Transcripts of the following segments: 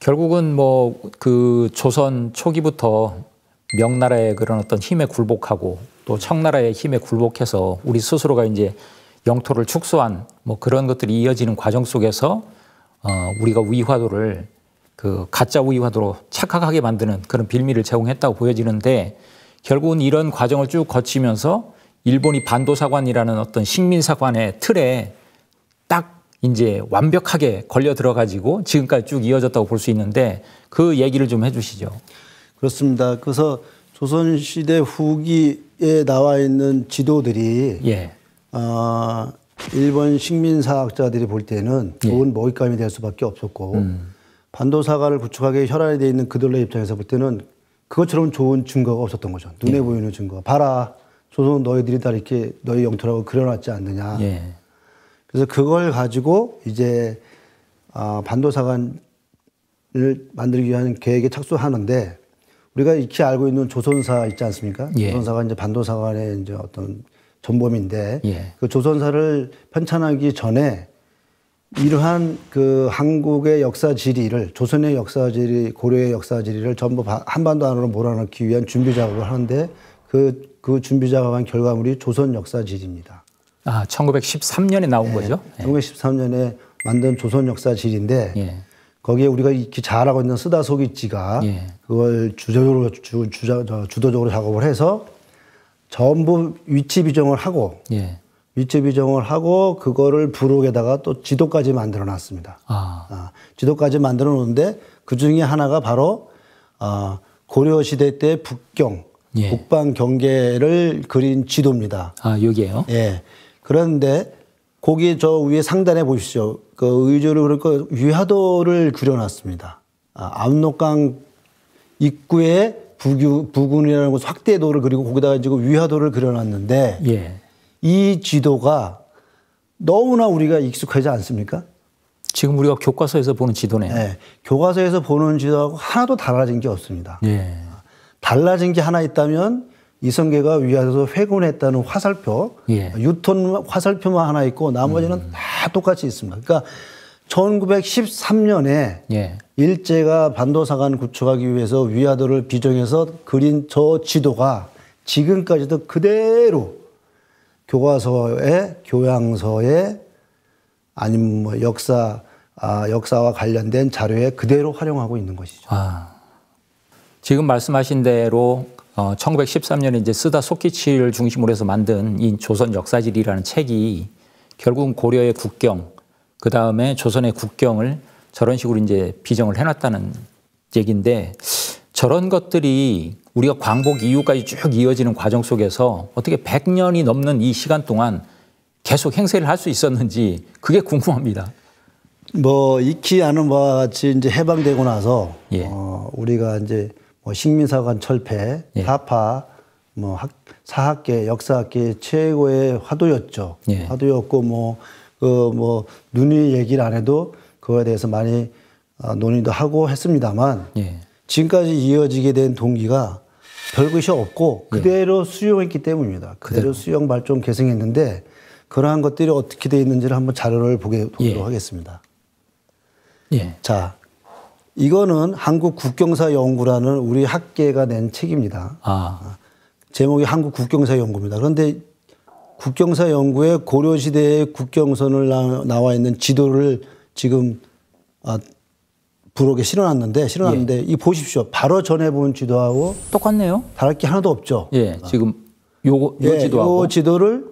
결국은 뭐 그 조선 초기부터 명나라의 그런 어떤 힘에 굴복하고 또 청나라의 힘에 굴복해서 우리 스스로가 이제 영토를 축소한 뭐 그런 것들이 이어지는 과정 속에서 어 우리가 위화도를 그 가짜 위화도로 착각하게 만드는 그런 빌미를 제공했다고 보여지는데 결국은 이런 과정을 쭉 거치면서 일본이 반도사관이라는 어떤 식민사관의 틀에 이제 완벽하게 걸려 들어가지고 지금까지 쭉 이어졌다고 볼 수 있는데 그 얘기를 좀 해주시죠. 그렇습니다. 그래서 조선시대 후기에 나와 있는 지도들이 예. 어, 일본 식민사학자들이 볼 때는 예. 좋은 예. 먹잇감이 될 수밖에 없었고 음. 반도사가를 구축하기에 혈안이 돼 있는 그들의 입장에서 볼 때는 그것처럼 좋은 증거가 없었던 거죠. 눈에 예. 보이는 증거. 봐라. 조선 너희들이 다 이렇게 너희 영토라고 그려놨지 않느냐. 예. 그래서 그걸 가지고 이제 아, 반도사관을 만들기 위한 계획에 착수하는데 우리가 익히 알고 있는 조선사 있지 않습니까? 예. 조선사가 이제 반도사관의 이제 어떤 전범인데 예. 그 조선사를 편찬하기 전에 이러한 그 한국의 역사 지리를 조선의 역사 지리, 고려의 역사 지리를 전부 한반도 안으로 몰아넣기 위한 준비 작업을 하는데 그그 그, 그 준비 작업한 결과물이 조선 역사 지리입니다. 아, 1913년에 나온 네, 거죠? 1913년에 예. 만든 조선 역사실인데 예. 거기에 우리가 이렇게 잘하고 있는 쓰다소기지가 예. 그걸 주도적으로 주, 도적으로 작업을 해서 전부 위치 비정을 하고 예. 위치 비정을 하고 그거를 부록에다가 또 지도까지 만들어 놨습니다. 아. 아 지도까지 만들어 놓는데 그 중에 하나가 바로 아, 고려 시대 때 북경 예. 북방 경계를 그린 지도입니다. 아 여기에요? 예. 그런데 거기 저 위에 상단에 보십시오. 그 의주를 그러니까 유화도를 그려놨습니다. 아, 압록강 입구에 부규, 부군이라는 곳 확대도를 그리고 거기다가 지금 위화도를 그려놨는데 예. 이 지도가 너무나 우리가 익숙하지 않습니까? 지금 우리가 교과서에서 보는 지도네요. 네. 교과서에서 보는 지도하고 하나도 달라진 게 없습니다. 예. 아, 달라진 게 하나 있다면 이성계가 위아래서 회군했다는 화살표, 예. 유톤 화살표만 하나 있고 나머지는 음. 다 똑같이 있습니다. 그러니까 1913년에 예. 일제가 반도사관 구축하기 위해서 위아도를 비정해서 그린 저 지도가 지금까지도 그대로 교과서에 교양서에 아니면 뭐 역사 아, 역사와 관련된 자료에 그대로 활용하고 있는 것이죠. 아, 지금 말씀하신 대로 어, 1913년에 이제 쓰다 속기치를 중심으로 해서 만든 이 조선 역사질이라는 책이 결국은 고려의 국경, 그 다음에 조선의 국경을 저런 식으로 이제 비정을 해놨다는 얘기인데 저런 것들이 우리가 광복 이후까지 쭉 이어지는 과정 속에서 어떻게 100년이 넘는 이 시간 동안 계속 행세를 할 수 있었는지 그게 궁금합니다. 뭐 익히 아는 바 같이 이제 해방되고 나서 예. 어, 우리가 이제 뭐 식민사관 철폐, 예. 파파, 뭐 학, 사학계, 역사학계 최고의 화두였죠. 예. 화두였고 뭐 그뭐 그뭐 눈이 얘기를 안 해도 그거에 대해서 많이 어, 논의도 하고 했습니다만 예. 지금까지 이어지게 된 동기가 별 것이 없고 예. 그대로 수용했기 때문입니다. 그대로, 그대로. 수용 발전 계승했는데 그러한 것들이 어떻게 돼 있는지를 한번 자료를 보게 예. 보도록 하겠습니다. 예. 자, 이거는 한국 국경사 연구라는 우리 학계가 낸 책입니다. 아. 제목이 한국 국경사 연구입니다. 그런데 국경사 연구에 고려 시대의 국경선을 나, 와 있는 지도를 지금 아, 부록에 실어놨는데 실어놨는데 예. 이 보십시오. 바로 전에 본 지도하고 똑같네요. 다를 게 하나도 없죠. 예, 지금 요요 예, 지도하고 요 지도를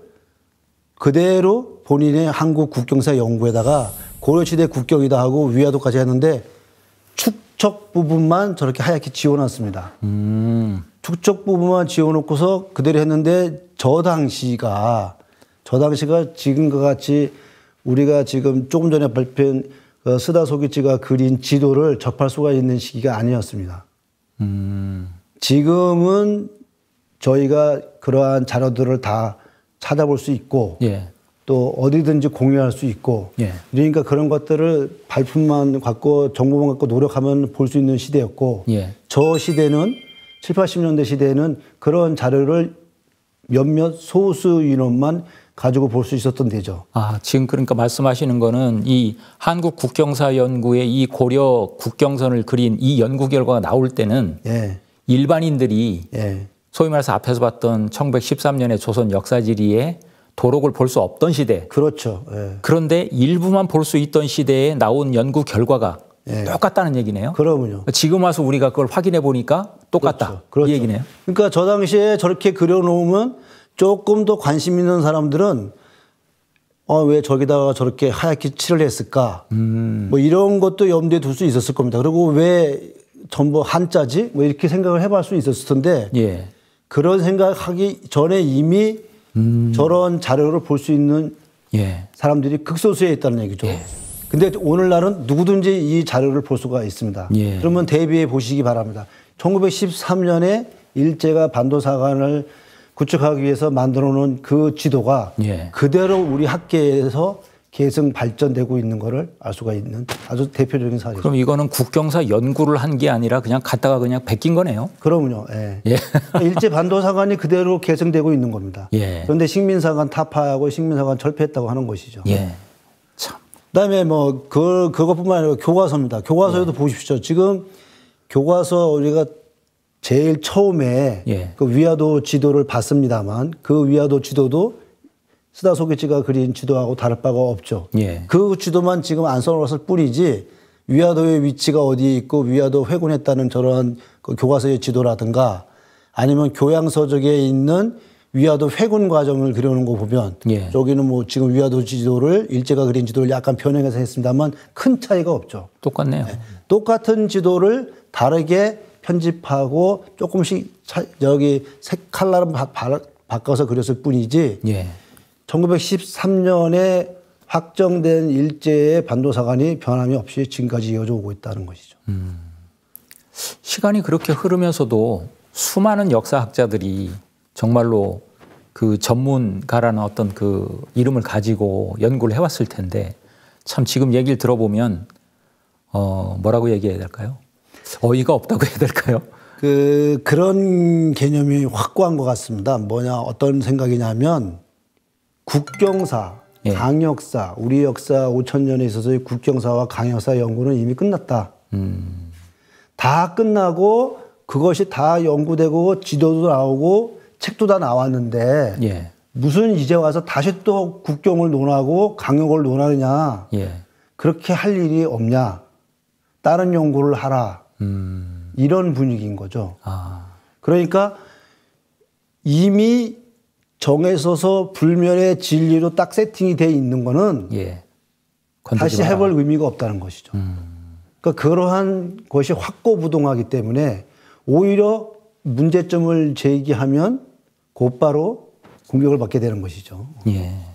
그대로 본인의 한국 국경사 연구에다가 고려 시대 국경이다 하고 위화도까지 했는데 축적 부분만 저렇게 하얗게 지워놨습니다. 음. 축적 부분만 지워놓고서 그대로 했는데 저 당시가 저 당시가 지금과 같이 우리가 지금 조금 전에 발표한 그 쓰다 소기치가 그린 지도를 접할 수가 있는 시기가 아니었습니다. 음. 지금은 저희가 그러한 자료들을 다 찾아볼 수 있고 예. 또 어디든지 공유할 수 있고 예. 그러니까 그런 것들을 발품만 갖고 정보만 갖고 노력하면 볼 수 있는 시대였고 예. 저 시대는 7, 80년대 시대에는 그런 자료를 몇몇 소수 인원만 가지고 볼 수 있었던 데죠. 아, 지금 그러니까 말씀하시는 거는 이 한국 국경사 연구의 이 고려 국경선을 그린 이 연구 결과가 나올 때는 예. 일반인들이 예. 소위 말해서 앞에서 봤던 1913년의 조선 역사지리에 도록을 볼 수 없던 시대. 그렇죠. 예. 그런데 일부만 볼 수 있던 시대에 나온 연구 결과가 예. 똑같다는 얘기네요. 그럼요. 지금 와서 우리가 그걸 확인해 보니까 똑같다. 그렇죠. 그렇죠. 이 얘기네요. 그러니까 저 당시에 저렇게 그려놓으면 조금 더 관심 있는 사람들은 어, 왜 저기다가 저렇게 하얗게 칠을 했을까? 음. 뭐 이런 것도 염두에 둘 수 있었을 겁니다. 그리고 왜 전부 한자지? 뭐 이렇게 생각을 해볼 수 있었을 텐데 예. 그런 생각하기 전에 이미 음. 저런 자료를 볼 수 있는 예. 사람들이 극소수에 있다는 얘기죠. 예. 근데 오늘날은 누구든지 이 자료를 볼 수가 있습니다. 예. 그러면 대비해 보시기 바랍니다. 1913년에 일제가 반도 사관을 구축하기 위해서 만들어 놓은 그 지도가 예. 그대로 우리 학계에서 계승 발전되고 있는 거를 알 수가 있는 아주 대표적인 사례죠. 그럼 이거는 국경사 연구를 한 게 아니라 그냥 갔다가 그냥 베낀 거네요. 그럼요. 예. 예. 그러니까 일제 반도사관이 그대로 계승되고 있는 겁니다. 예. 그런데 식민사관 타파하고 식민사관 철폐했다고 하는 것이죠. 예. 참. 그다음에 뭐 그 그것뿐만 아니라 교과서입니다. 교과서에도 예. 보십시오. 지금 교과서 우리가 제일 처음에 예. 그 위화도 지도를 봤습니다만 그 위화도 지도도 스다소기치가 그린 지도하고 다를 바가 없죠. 예. 그 지도만 지금 안 써놓았을 뿐이지 위아도의 위치가 어디에 있고 위아도 회군했다는 저런 그 교과서의 지도라든가 아니면 교양서적에 있는 위아도 회군 과정을 그려놓은 거 보면 예. 여기는 뭐 지금 위아도 지도를 일제가 그린 지도를 약간 변형해서 했습니다만 큰 차이가 없죠. 똑같네요. 네. 똑같은 지도를 다르게 편집하고 조금씩 차, 여기 색 칼라를 바, 바, 바꿔서 그렸을 뿐이지 예. 1913년에 확정된 일제의 반도사관이 변함이 없이 지금까지 이어져 오고 있다는 것이죠. 음. 시간이 그렇게 흐르면서도 수많은 역사학자들이 정말로 그 전문가라는 어떤 그 이름을 가지고 연구를 해왔을 텐데 참 지금 얘기를 들어보면 어 뭐라고 얘기해야 될까요? 어이가 없다고 해야 될까요? 그 그런 개념이 확고한 것 같습니다. 뭐냐 어떤 생각이냐면 국경사, 예. 강역사, 우리 역사 5천 년에 있어서의 국경사와 강역사 연구는 이미 끝났다. 음. 다 끝나고 그것이 다 연구되고 지도도 나오고 책도 다 나왔는데 예. 무슨 이제 와서 다시 또 국경을 논하고 강역을 논하느냐 예. 그렇게 할 일이 없냐 다른 연구를 하라 음. 이런 분위기인 거죠. 아. 그러니까 이미 정해서서 불멸의 진리로 딱 세팅이 돼 있는 거는 예. 다시 마라. 해볼 의미가 없다는 것이죠. 음. 그러니까 그러한 것이 확고부동하기 때문에 오히려 문제점을 제기하면 곧바로 공격을 받게 되는 것이죠. 예.